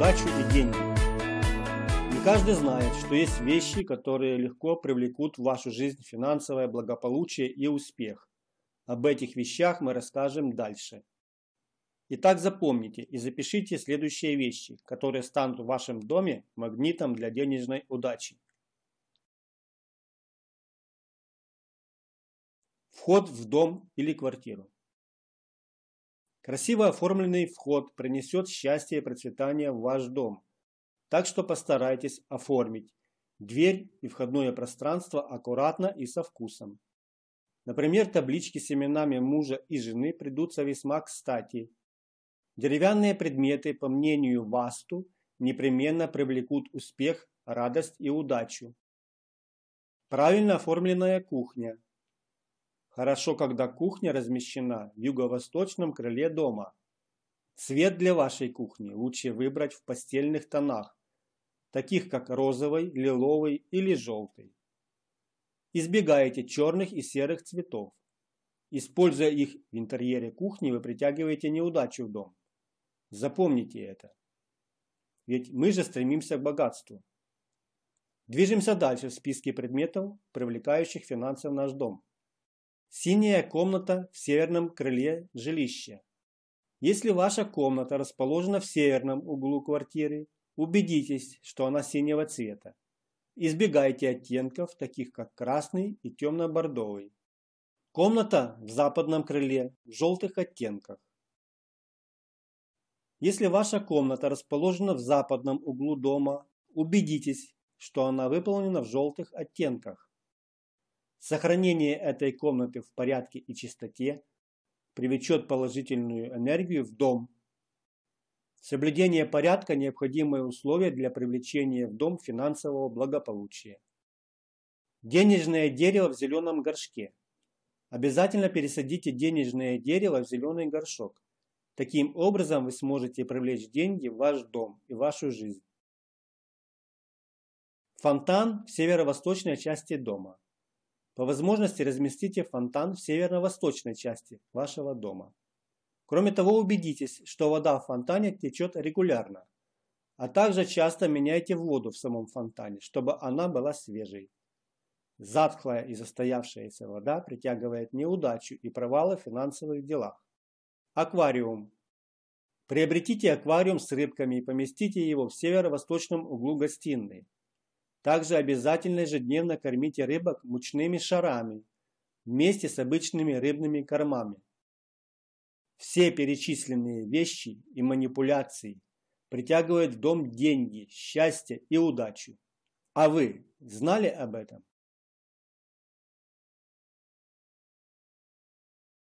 удачу и деньги. Не каждый знает, что есть вещи, которые легко привлекут в вашу жизнь финансовое благополучие и успех. Об этих вещах мы расскажем дальше. Итак, запомните и запишите следующие вещи, которые станут в вашем доме магнитом для денежной удачи. Вход в дом или квартиру. Красиво оформленный вход принесет счастье и процветание в ваш дом. Так что постарайтесь оформить дверь и входное пространство аккуратно и со вкусом. Например, таблички с именами мужа и жены придутся весьма кстати. Деревянные предметы, по мнению Васту, непременно привлекут успех, радость и удачу. Правильно оформленная кухня – Хорошо, когда кухня размещена в юго-восточном крыле дома. Цвет для вашей кухни лучше выбрать в постельных тонах, таких как розовый, лиловый или желтый. Избегайте черных и серых цветов. Используя их в интерьере кухни, вы притягиваете неудачу в дом. Запомните это. Ведь мы же стремимся к богатству. Движемся дальше в списке предметов, привлекающих финансы в наш дом. Синяя комната в северном крыле жилища. Если ваша комната расположена в северном углу квартиры, убедитесь, что она синего цвета. Избегайте оттенков, таких как красный и темно-бордовый. Комната в западном крыле в желтых оттенках. Если ваша комната расположена в западном углу дома, убедитесь, что она выполнена в желтых оттенках. Сохранение этой комнаты в порядке и чистоте привлечет положительную энергию в дом. Соблюдение порядка – необходимое условие для привлечения в дом финансового благополучия. Денежное дерево в зеленом горшке. Обязательно пересадите денежное дерево в зеленый горшок. Таким образом вы сможете привлечь деньги в ваш дом и вашу жизнь. Фонтан в северо-восточной части дома. По возможности разместите фонтан в северо восточной части вашего дома. Кроме того, убедитесь, что вода в фонтане течет регулярно, а также часто меняйте воду в самом фонтане, чтобы она была свежей. Затхлая и застоявшаяся вода притягивает неудачу и провалы в финансовых делах. Аквариум. Приобретите аквариум с рыбками и поместите его в северо-восточном углу гостиной. Также обязательно ежедневно кормите рыбок мучными шарами вместе с обычными рыбными кормами. Все перечисленные вещи и манипуляции притягивают в дом деньги, счастье и удачу. А вы знали об этом?